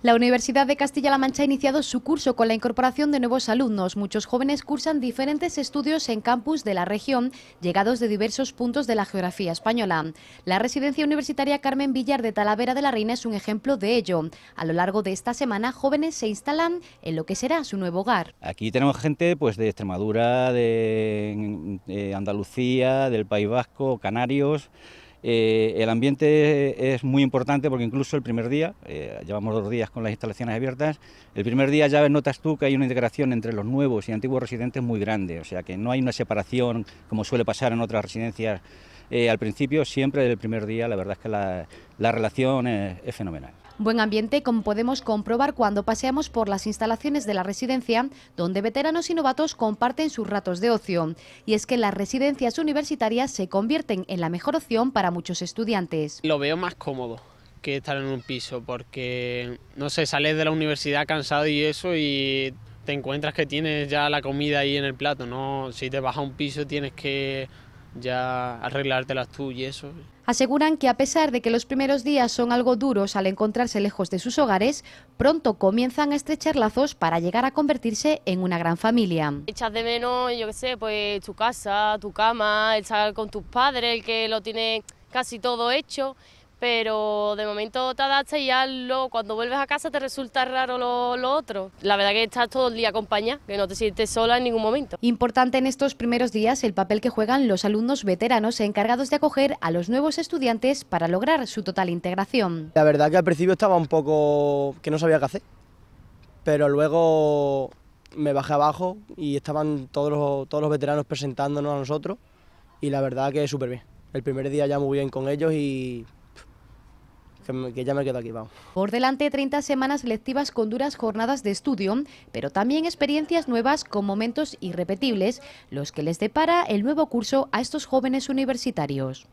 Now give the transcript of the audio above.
La Universidad de Castilla-La Mancha ha iniciado su curso con la incorporación de nuevos alumnos. Muchos jóvenes cursan diferentes estudios en campus de la región, llegados de diversos puntos de la geografía española. La residencia universitaria Carmen Villar de Talavera de la Reina es un ejemplo de ello. A lo largo de esta semana, jóvenes se instalan en lo que será su nuevo hogar. Aquí tenemos gente pues, de Extremadura, de, de eh, Andalucía, del País Vasco, Canarios eh, el ambiente es muy importante porque incluso el primer día, eh, llevamos dos días con las instalaciones abiertas, el primer día ya notas tú que hay una integración entre los nuevos y antiguos residentes muy grande, o sea que no hay una separación como suele pasar en otras residencias eh, al principio, siempre del primer día la verdad es que la, relación es fenomenal. Buen ambiente, como podemos comprobar cuando paseamos por las instalaciones de la residencia, donde veteranos y novatos comparten sus ratos de ocio. Y es que las residencias universitarias se convierten en la mejor opción para muchos estudiantes. Lo veo más cómodo que estar en un piso, porque, no sé, sales de la universidad cansado y eso y te encuentras que tienes ya la comida ahí en el plato, ¿no? Si te vas a un piso tienes que ya arreglártelas tú y eso. Aseguran que a pesar de que los primeros días son algo duros al encontrarse lejos de sus hogares, pronto comienzan a estrechar lazos para llegar a convertirse en una gran familia. Echas de menos, yo qué sé, pues tu casa, tu cama, estar con tus padres, el que lo tiene casi todo hecho, pero de momento te adaptas y ya cuando vuelves a casa te resulta raro lo, otro. La verdad que estás todo el día acompañada, que no te sientes sola en ningún momento. Importante en estos primeros días el papel que juegan los alumnos veteranos encargados de acoger a los nuevos estudiantes para lograr su total integración. La verdad que al principio estaba un poco que no sabía qué hacer, pero luego me bajé abajo y estaban todos los, todos los veteranos presentándonos a nosotros y la verdad que súper bien. El primer día ya muy bien con ellos y que, ya me quedo aquí, Por delante, 30 semanas lectivas con duras jornadas de estudio, pero también experiencias nuevas con momentos irrepetibles, los que les depara el nuevo curso a estos jóvenes universitarios.